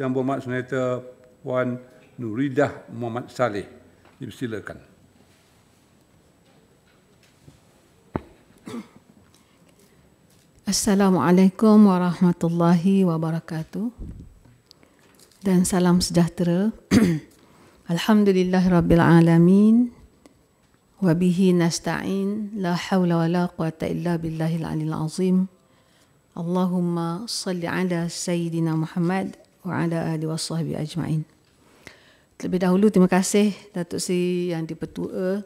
Yang Berhormat Senator Puan Nuridah Muhammad Saleh. Dipersilakan. Assalamualaikum warahmatullahi wabarakatuh dan salam sejahtera. Alhamdulillah Rabbil Alamin wabihi bihi nasta'in la hawla wa la quwata illa billahil alil azim. اللهم صل على سيدنا محمد وعلى آله وصحبه أجمعين Terlebih dahulu, terima kasih Datuk Seri yang dipertua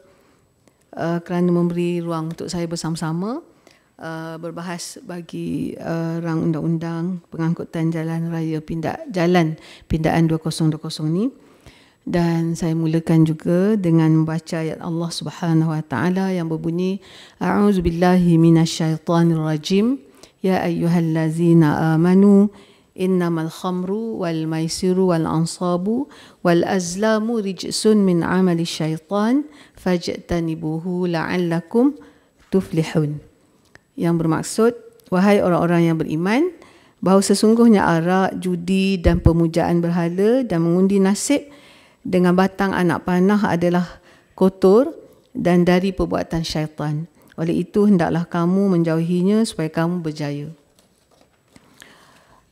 uh, kerana memberi ruang untuk saya bersama-sama uh, berbahas bagi uh, rang undang-undang pengangkutan jalan raya pindah, jalan pindaan 2020 ni Dan saya mulakan juga dengan membaca ayat Allah Subhanahu Wa Taala yang berbunyi A'udzubillahi shaytanir rajim يا أيها الذين آمنوا إنما الخمر والميسر والأنصاب والأزلام رجس من عمل الشيطان فاجتنبوه لعلكم تفلحون yang bermaksud wahai orang-orang yang beriman bahawa sesungguhnya arak, judi dan pemujaan berhala dan mengundi nasib dengan batang anak panah adalah kotor dan dari perbuatan syaitan. Oleh itu, hendaklah kamu menjauhinya supaya kamu berjaya.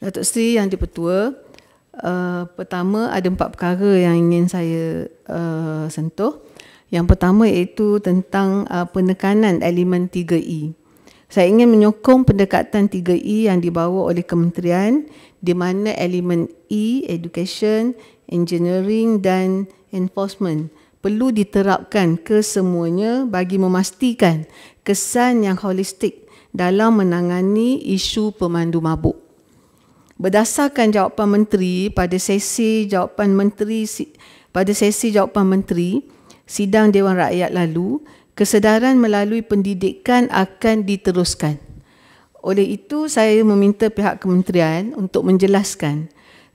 Datuk Seri yang dipertua, uh, eh, pertama ada empat perkara yang ingin saya uh, sentuh. Yang pertama iaitu tentang uh, penekanan elemen 3E. Saya ingin menyokong pendekatan 3E yang dibawa oleh kementerian di mana elemen E, education, engineering dan enforcement perlu diterapkan kesemuanya bagi memastikan kesan yang holistik dalam menangani isu pemandu mabuk. Berdasarkan jawapan menteri pada sesi jawapan menteri pada sesi jawapan menteri sidang Dewan Rakyat lalu, kesedaran melalui pendidikan akan diteruskan. Oleh itu, saya meminta pihak kementerian untuk menjelaskan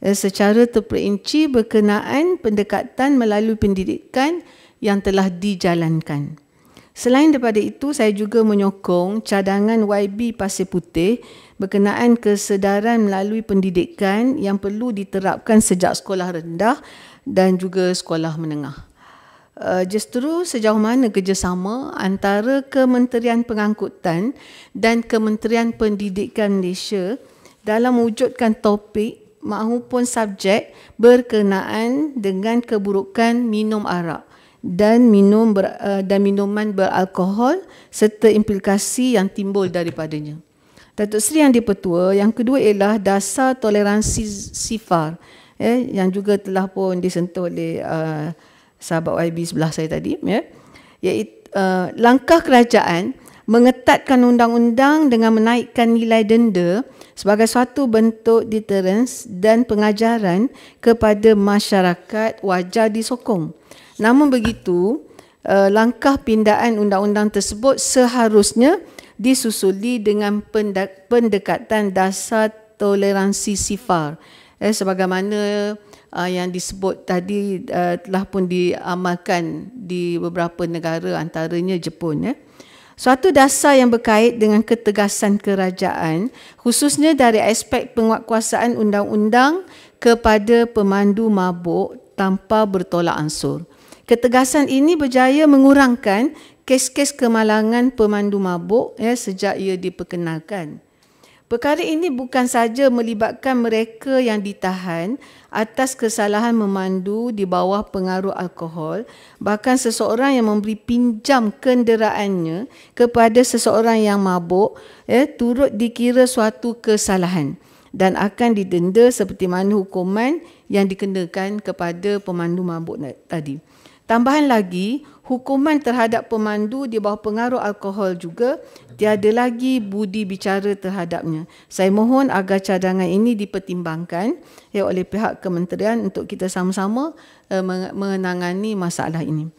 eh, secara terperinci berkenaan pendekatan melalui pendidikan yang telah dijalankan. Selain daripada itu, saya juga menyokong cadangan YB Pasir Putih berkenaan kesedaran melalui pendidikan yang perlu diterapkan sejak sekolah rendah dan juga sekolah menengah. Uh, justru sejauh mana kerjasama antara Kementerian Pengangkutan dan Kementerian Pendidikan Malaysia dalam wujudkan topik maupun subjek berkenaan dengan keburukan minum arak dan minum ber, eh, dan minuman beralkohol serta implikasi yang timbul daripadanya. Datuk Seri yang dipertua, yang kedua ialah dasar toleransi sifar eh, yang juga telah pun disentuh oleh uh, sahabat YB sebelah saya tadi. Ya. Iaitu, uh, langkah kerajaan mengetatkan undang-undang dengan menaikkan nilai denda sebagai suatu bentuk deterrence dan pengajaran kepada masyarakat wajar disokong. Namun begitu, eh, langkah pindaan undang-undang tersebut seharusnya disusuli dengan pendekatan dasar toleransi sifar eh, sebagaimana uh, yang disebut tadi uh, telah pun diamalkan di beberapa negara antaranya Jepun eh. Suatu dasar yang berkait dengan ketegasan kerajaan khususnya dari aspek penguatkuasaan undang-undang kepada pemandu mabuk tanpa bertolak ansur. Ketegasan ini berjaya mengurangkan kes-kes kemalangan pemandu mabuk ya sejak ia diperkenalkan. Perkara ini bukan saja melibatkan mereka yang ditahan atas kesalahan memandu di bawah pengaruh alkohol, bahkan seseorang yang memberi pinjam kenderaannya kepada seseorang yang mabuk eh, turut dikira suatu kesalahan dan akan didenda seperti mana hukuman yang dikenakan kepada pemandu mabuk tadi. Tambahan lagi, hukuman terhadap pemandu di bawah pengaruh alkohol juga tiada lagi budi bicara terhadapnya. Saya mohon agar cadangan ini dipertimbangkan ya oleh pihak kementerian untuk kita sama-sama uh, menangani masalah ini.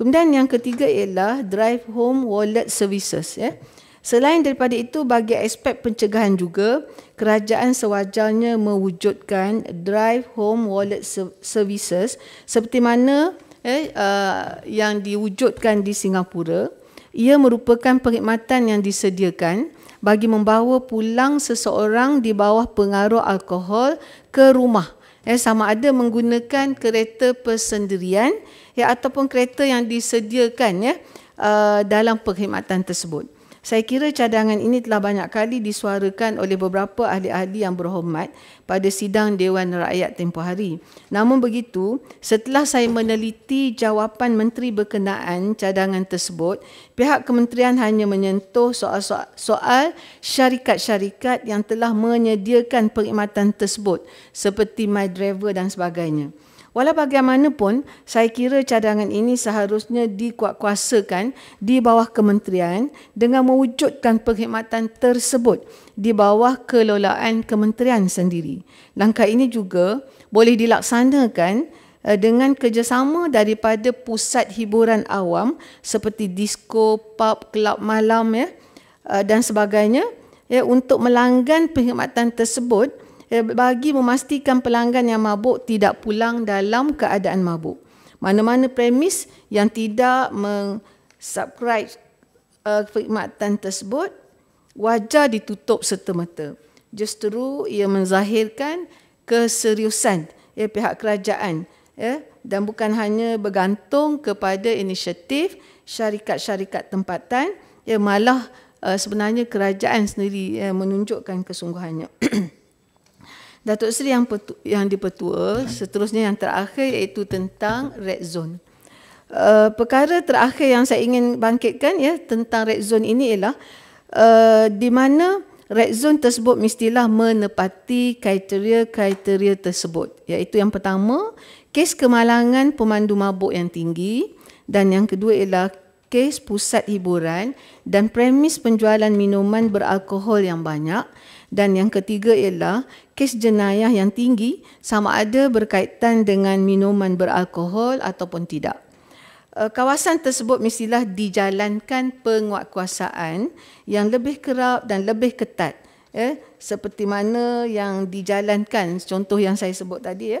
Kemudian yang ketiga ialah drive home wallet services ya. Selain daripada itu bagi aspek pencegahan juga kerajaan sewajarnya mewujudkan drive home wallet services seperti mana eh, uh, yang diwujudkan di Singapura, ia merupakan perkhidmatan yang disediakan bagi membawa pulang seseorang di bawah pengaruh alkohol ke rumah. Eh, sama ada menggunakan kereta persendirian ya, ataupun kereta yang disediakan ya, uh, dalam perkhidmatan tersebut. Saya kira cadangan ini telah banyak kali disuarakan oleh beberapa ahli-ahli yang berhormat pada sidang Dewan Rakyat tempoh hari. Namun begitu, setelah saya meneliti jawapan menteri berkenaan cadangan tersebut, pihak kementerian hanya menyentuh soal-soal syarikat-syarikat yang telah menyediakan perkhidmatan tersebut seperti MyDriver dan sebagainya. Walau Walaubagaimanapun, saya kira cadangan ini seharusnya dikuatkuasakan di bawah kementerian dengan mewujudkan perkhidmatan tersebut di bawah kelolaan kementerian sendiri. Langkah ini juga boleh dilaksanakan eh, dengan kerjasama daripada pusat hiburan awam seperti disko, pub, kelab malam ya eh, dan sebagainya ya untuk melanggan perkhidmatan tersebut Eh, bagi memastikan pelanggan yang mabuk tidak pulang dalam keadaan mabuk. Mana-mana premis yang tidak meng-subscribe uh, eh, perkhidmatan tersebut wajar ditutup serta-merta. Justeru ia menzahirkan keseriusan ya, pihak kerajaan ya, dan bukan hanya bergantung kepada inisiatif syarikat-syarikat tempatan ya, malah uh, sebenarnya kerajaan sendiri ya, menunjukkan kesungguhannya. Datuk Seri yang, petu, yang dipetua, seterusnya yang terakhir iaitu tentang red zone. Uh, perkara terakhir yang saya ingin bangkitkan ya tentang red zone ini ialah uh, di mana red zone tersebut mestilah menepati kriteria-kriteria tersebut iaitu yang pertama kes kemalangan pemandu mabuk yang tinggi dan yang kedua ialah kes pusat hiburan dan premis penjualan minuman beralkohol yang banyak dan yang ketiga ialah kes jenayah yang tinggi sama ada berkaitan dengan minuman beralkohol ataupun tidak. Eh, kawasan tersebut mestilah dijalankan penguatkuasaan yang lebih kerap dan lebih ketat. Ya, seperti mana yang dijalankan, contoh yang saya sebut tadi ya.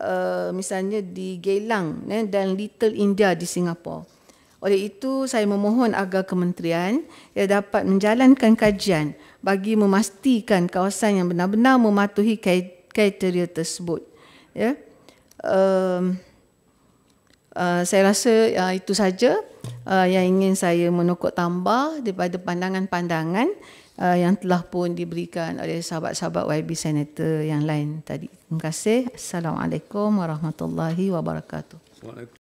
Eh, misalnya di Geylang ya, dan Little India di Singapura. Oleh itu, saya memohon agar kementerian ia dapat menjalankan kajian bagi memastikan kawasan yang benar-benar mematuhi kriteria tersebut. Ya. Um, uh, saya rasa uh, itu saja uh, yang ingin saya menukuk tambah daripada pandangan-pandangan uh, yang telah pun diberikan oleh sahabat-sahabat YB Senator yang lain tadi. Terima kasih. Assalamualaikum warahmatullahi wabarakatuh.